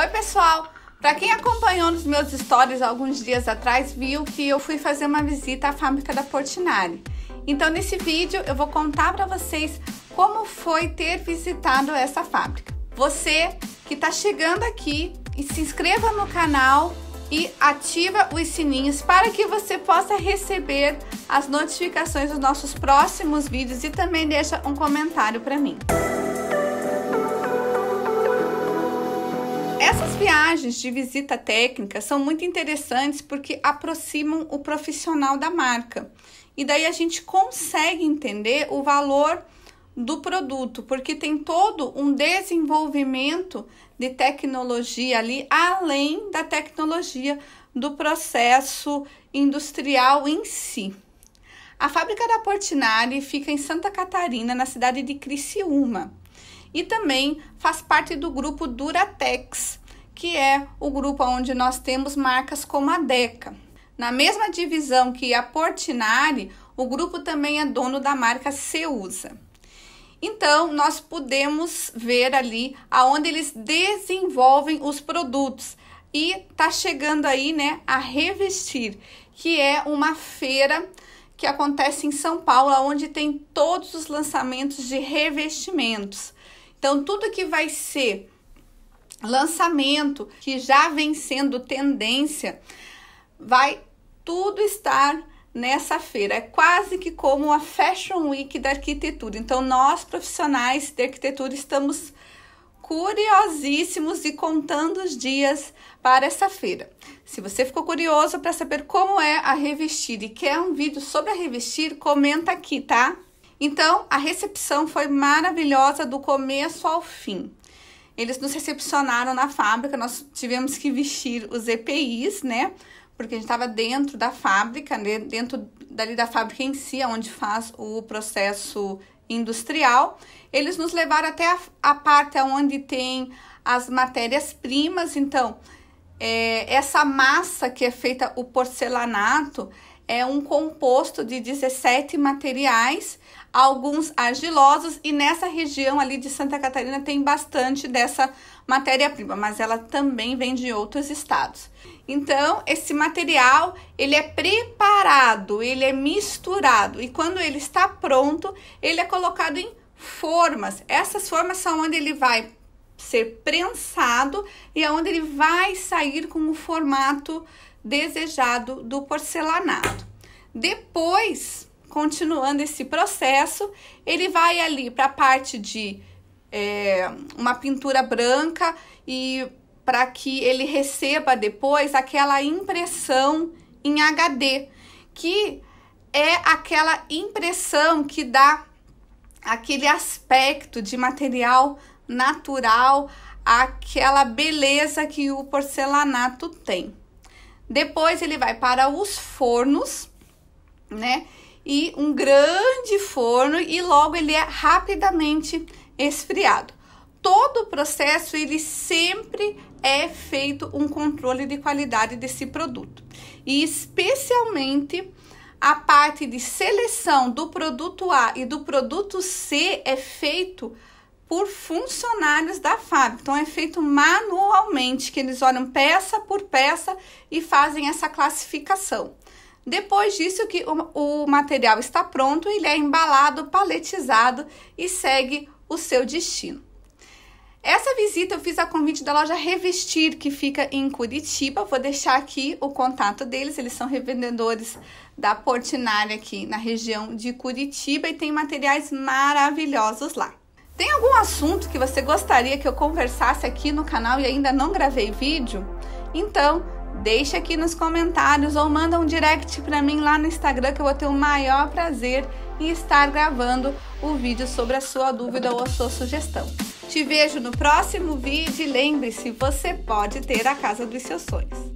Oi, pessoal! Para quem acompanhou nos meus stories alguns dias atrás, viu que eu fui fazer uma visita à fábrica da Portinari. Então, nesse vídeo, eu vou contar para vocês como foi ter visitado essa fábrica. Você que está chegando aqui, se inscreva no canal e ativa os sininhos para que você possa receber as notificações dos nossos próximos vídeos e também deixa um comentário para mim. Essas viagens de visita técnica são muito interessantes porque aproximam o profissional da marca. E daí a gente consegue entender o valor do produto, porque tem todo um desenvolvimento de tecnologia ali, além da tecnologia do processo industrial em si. A fábrica da Portinari fica em Santa Catarina, na cidade de Criciúma, e também faz parte do grupo Duratex, que é o grupo onde nós temos marcas como a Deca. Na mesma divisão que a Portinari, o grupo também é dono da marca Ceusa. Então, nós podemos ver ali aonde eles desenvolvem os produtos. E tá chegando aí, né, a Revestir, que é uma feira que acontece em São Paulo, onde tem todos os lançamentos de revestimentos. Então, tudo que vai ser lançamento que já vem sendo tendência, vai tudo estar nessa feira. É quase que como a Fashion Week da arquitetura. Então, nós profissionais de arquitetura estamos curiosíssimos e contando os dias para essa feira. Se você ficou curioso para saber como é a Revestir e quer um vídeo sobre a Revestir, comenta aqui, tá? Então, a recepção foi maravilhosa do começo ao fim. Eles nos recepcionaram na fábrica, nós tivemos que vestir os EPIs, né? Porque a gente estava dentro da fábrica, né? dentro dali da fábrica em si, onde faz o processo industrial. Eles nos levaram até a, a parte onde tem as matérias-primas. Então, é, essa massa que é feita o porcelanato, é um composto de 17 materiais, alguns argilosos, e nessa região ali de Santa Catarina tem bastante dessa matéria-prima, mas ela também vem de outros estados. Então, esse material, ele é preparado, ele é misturado e quando ele está pronto, ele é colocado em formas. Essas formas são onde ele vai ser prensado e é onde ele vai sair com o formato desejado do porcelanato. Depois, continuando esse processo, ele vai ali para a parte de é, uma pintura branca e para que ele receba depois aquela impressão em HD, que é aquela impressão que dá aquele aspecto de material natural, aquela beleza que o porcelanato tem. Depois ele vai para os fornos, né? E um grande forno e logo ele é rapidamente esfriado. Todo o processo ele sempre é feito um controle de qualidade desse produto. E especialmente a parte de seleção do produto A e do produto C é feito por funcionários da fábrica. Então é feito manualmente, que eles olham peça por peça e fazem essa classificação. Depois disso que o, o material está pronto, ele é embalado, paletizado e segue o seu destino. Essa visita eu fiz a convite da loja Revestir, que fica em Curitiba. Vou deixar aqui o contato deles. Eles são revendedores da Portinari aqui na região de Curitiba e tem materiais maravilhosos lá. Tem algum assunto que você gostaria que eu conversasse aqui no canal e ainda não gravei vídeo? Então, deixa aqui nos comentários ou manda um direct para mim lá no Instagram que eu vou ter o maior prazer em estar gravando o vídeo sobre a sua dúvida ou a sua sugestão. Te vejo no próximo vídeo e lembre-se, você pode ter a casa dos seus sonhos.